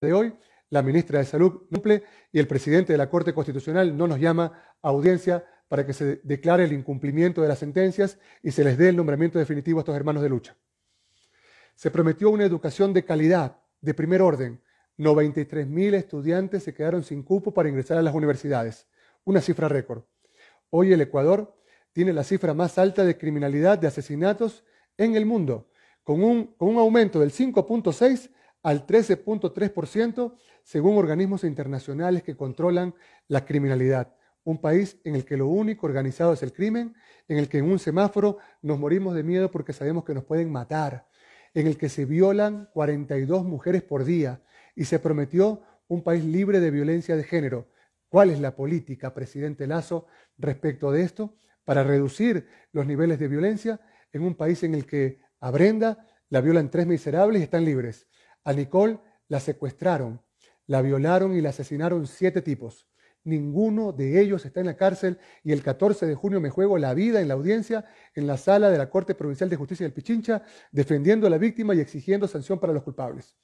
de hoy, la ministra de Salud cumple y el presidente de la Corte Constitucional no nos llama a audiencia para que se declare el incumplimiento de las sentencias y se les dé el nombramiento definitivo a estos hermanos de lucha. Se prometió una educación de calidad, de primer orden. 93.000 estudiantes se quedaron sin cupo para ingresar a las universidades, una cifra récord. Hoy el Ecuador tiene la cifra más alta de criminalidad de asesinatos en el mundo, con un, con un aumento del 5.6 al 13.3% según organismos internacionales que controlan la criminalidad. Un país en el que lo único organizado es el crimen, en el que en un semáforo nos morimos de miedo porque sabemos que nos pueden matar, en el que se violan 42 mujeres por día y se prometió un país libre de violencia de género. ¿Cuál es la política, presidente Lazo, respecto de esto para reducir los niveles de violencia en un país en el que a Brenda la violan tres miserables y están libres? A Nicole la secuestraron, la violaron y la asesinaron siete tipos. Ninguno de ellos está en la cárcel y el 14 de junio me juego la vida en la audiencia en la sala de la Corte Provincial de Justicia del Pichincha, defendiendo a la víctima y exigiendo sanción para los culpables.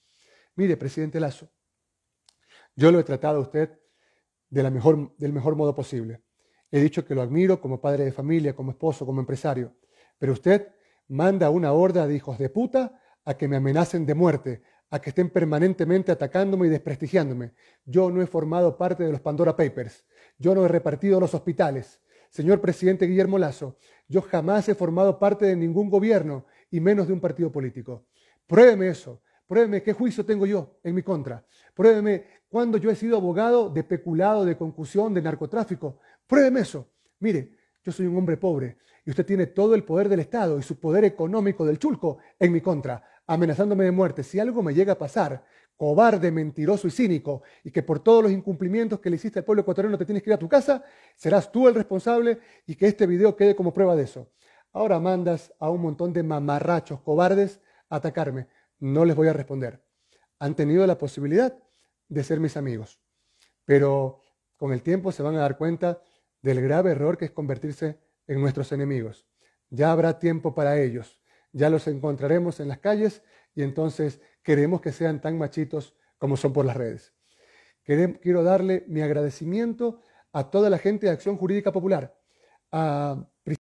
Mire, presidente Lazo, yo lo he tratado a usted de la mejor, del mejor modo posible. He dicho que lo admiro como padre de familia, como esposo, como empresario. Pero usted manda una horda de hijos de puta a que me amenacen de muerte, a que estén permanentemente atacándome y desprestigiándome. Yo no he formado parte de los Pandora Papers. Yo no he repartido los hospitales. Señor presidente Guillermo Lazo, yo jamás he formado parte de ningún gobierno y menos de un partido político. Pruébeme eso. Pruébeme qué juicio tengo yo en mi contra. Pruébeme cuándo yo he sido abogado de peculado, de concusión, de narcotráfico. Pruébeme eso. Mire, yo soy un hombre pobre y usted tiene todo el poder del Estado y su poder económico del chulco en mi contra, amenazándome de muerte. Si algo me llega a pasar, cobarde, mentiroso y cínico, y que por todos los incumplimientos que le hiciste al pueblo ecuatoriano te tienes que ir a tu casa, serás tú el responsable y que este video quede como prueba de eso. Ahora mandas a un montón de mamarrachos cobardes a atacarme. No les voy a responder. Han tenido la posibilidad de ser mis amigos, pero con el tiempo se van a dar cuenta del grave error que es convertirse en nuestros enemigos. Ya habrá tiempo para ellos, ya los encontraremos en las calles y entonces queremos que sean tan machitos como son por las redes. Quiero darle mi agradecimiento a toda la gente de Acción Jurídica Popular, a